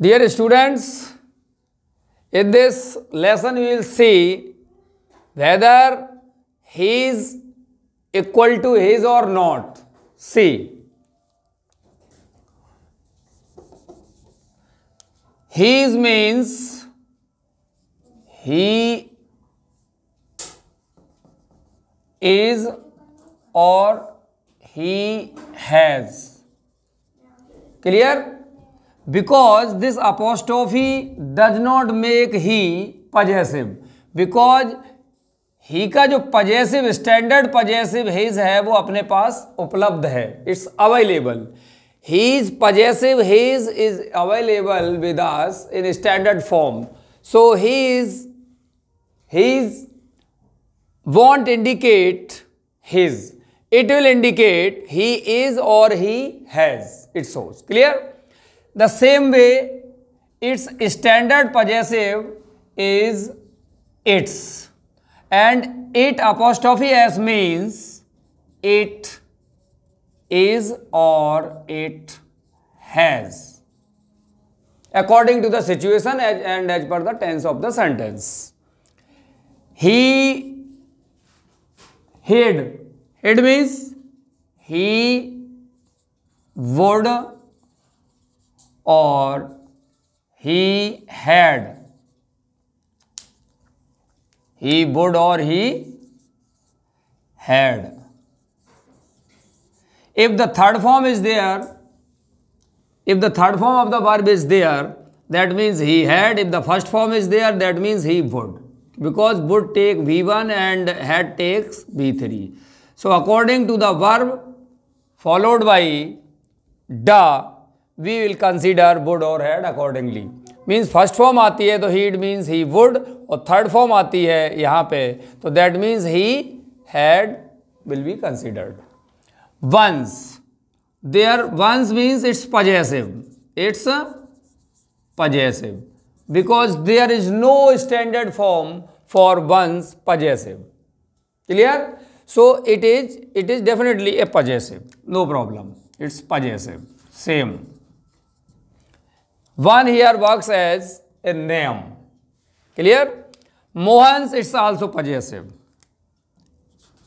Dear students, in this lesson we will see whether he is equal to his or not. See, his means he is or he has. Clear? Because this apostrophe does not make he possessive because he का जो possessive standard possessive his है वो अपने पास उपलब्ध है it's available he's possessive he's is available with us in standard form so he is he's won't indicate his it will indicate he is और he has it's so's clear The same way its standard possessive is its and it apostrophe s means it is or it has according to the situation and as per the tense of the sentence. He hid. It means he would or he had he would or he had if the third form is there if the third form of the verb is there that means he had if the first form is there that means he would because would take v1 and had takes v3 so according to the verb followed by the we will consider would और had accordingly means first form आती है तो he'd means he would और third form आती है यहाँ पे तो that means he had will be considered one's there one's means it's possessive it's possessive because there is no standard form for one's possessive clear so it is it is definitely a possessive no problem it's possessive same One here works as a name. Clear? Mohan's it's also possessive.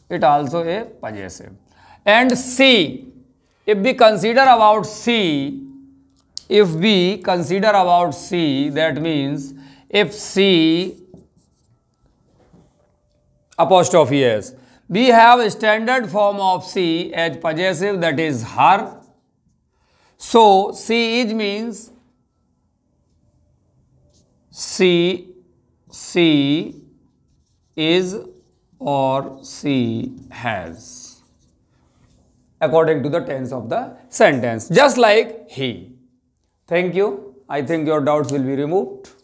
It also a possessive. And C, if we consider about C, if we consider about C, that means if C apostrophe S, we have a standard form of C as possessive that is her. So, C is means C C is or C has according to the tense of the sentence just like he thank you i think your doubts will be removed